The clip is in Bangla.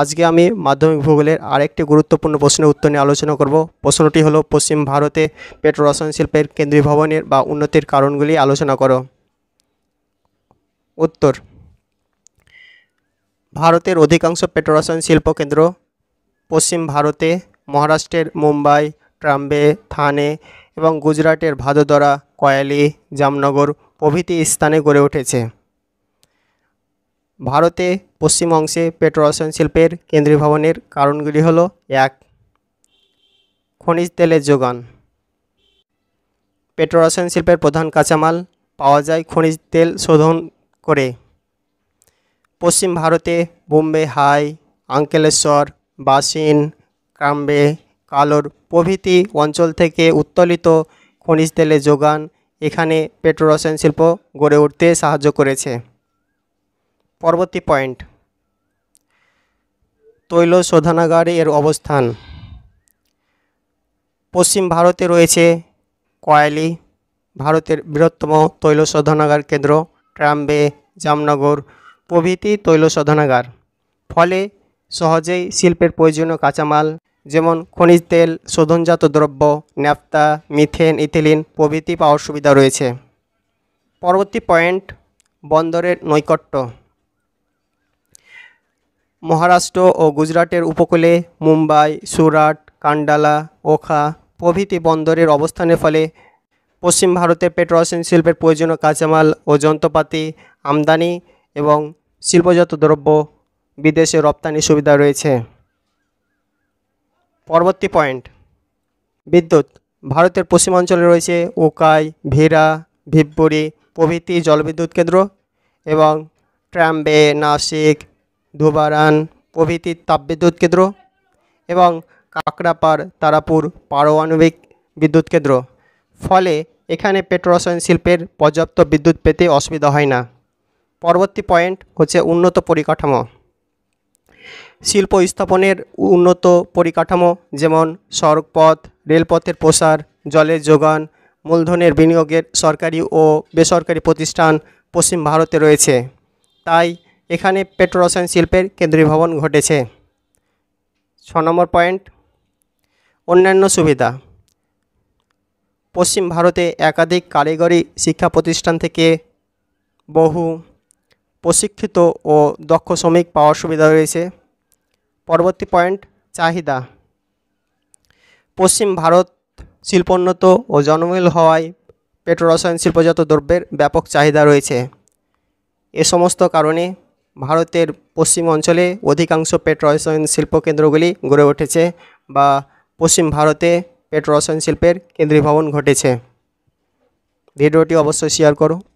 আজকে আমি মাধ্যমিক ভূগোলের আরেকটি গুরুত্বপূর্ণ প্রশ্নের উত্তর নিয়ে আলোচনা করব প্রশ্নটি হলো পশ্চিম ভারতে পেট্রো রসায়ন শিল্পের কেন্দ্রীয় ভবনের বা উন্নতির কারণগুলি আলোচনা করো উত্তর ভারতের অধিকাংশ পেট্রো রসায়ন শিল্প কেন্দ্র পশ্চিম ভারতে মহারাষ্ট্রের মুম্বাই ট্রাম্বে থানে এবং গুজরাটের ভাদোদরা কয়ালি জামনগর প্রভৃতি স্থানে গড়ে উঠেছে ভারতে পশ্চিম অংশে পেট্রোরসায়ন শিল্পের ভবনের কারণগুলি হল এক খনিজ তেলের যোগান পেট্রোরসায়ন শিল্পের প্রধান কাঁচামাল পাওয়া যায় খনিজ তেল শোধন করে পশ্চিম ভারতে বোম্বে হাই আঙ্কেলেশ্বর বাসিন কাম্বে কালোর প্রভৃতি অঞ্চল থেকে উত্তোলিত খনিজ তেলের যোগান এখানে পেট্রোরসায়ন শিল্প গড়ে উঠতে সাহায্য করেছে পরবর্তী পয়েন্ট তৈল শোধনাগার এর অবস্থান পশ্চিম ভারতে রয়েছে কয়ালি ভারতের বৃহত্তম তৈল শোধনাগার কেন্দ্র ট্রাম্বে জামনগর প্রভৃতি তৈল শোধনাগার ফলে সহজেই শিল্পের প্রয়োজনীয় কাঁচামাল যেমন খনিজ তেল শোধনজাত দ্রব্য ন্যাপ্তা মিথেন ইথিলিন প্রভৃতি পাওয়ার সুবিধা রয়েছে পরবর্তী পয়েন্ট বন্দরের নৈকট্য মহারাষ্ট্র ও গুজরাটের উপকূলে মুম্বাই সুরাট কান্ডালা ওখা প্রভৃতি বন্দরের অবস্থানের ফলে পশ্চিম ভারতে পেট্রোসিন শিল্পের প্রয়োজনীয় কাঁচামাল ও যন্ত্রপাতি আমদানি এবং শিল্পজাত দ্রব্য বিদেশে রপ্তানি সুবিধা রয়েছে পরবর্তী পয়েন্ট বিদ্যুৎ ভারতের পশ্চিমাঞ্চলে রয়েছে ওকাই ভিরা ভিবপুরি প্রভৃতি জলবিদ্যুৎ কেন্দ্র এবং ট্রাম্বে নাসিক ধুবারান প্রভৃতি তাপবিদ্যুৎ কেন্দ্র এবং কাকড়াপাড় তারাপুর পারমাণবিক বিদ্যুৎ কেন্দ্র ফলে এখানে পেট্রোরসায়ন শিল্পের পর্যাপ্ত বিদ্যুৎ পেতে অসুবিধা হয় না পরবর্তী পয়েন্ট হচ্ছে উন্নত পরিকাঠামো শিল্প স্থাপনের উন্নত পরিকাঠামো যেমন সড়কপথ রেলপথের প্রসার জলের যোগান মূলধনের বিনিয়োগের সরকারি ও বেসরকারি প্রতিষ্ঠান পশ্চিম ভারতে রয়েছে তাই এখানে পেট্রোরসায়ন শিল্পের কেন্দ্রীভবন ঘটেছে ছ নম্বর পয়েন্ট অন্যান্য সুবিধা পশ্চিম ভারতে একাধিক কারিগরি শিক্ষা প্রতিষ্ঠান থেকে বহু প্রশিক্ষিত ও দক্ষ শ্রমিক পাওয়ার সুবিধা রয়েছে পরবর্তী পয়েন্ট চাহিদা পশ্চিম ভারত শিল্পোন্নত ও জনমূল হওয়ায় পেট্রোরসায়ন শিল্পজাত দ্রব্যের ব্যাপক চাহিদা রয়েছে এ সমস্ত কারণে ভারতের পশ্চিম অঞ্চলে অধিকাংশ পেট্রোরসায়ন শিল্প শিল্পকেন্দ্রগুলি গড়ে উঠেছে বা পশ্চিম ভারতে পেট শিল্পের কেন্দ্রীভবন ঘটেছে ভিডিওটি অবশ্যই শেয়ার করো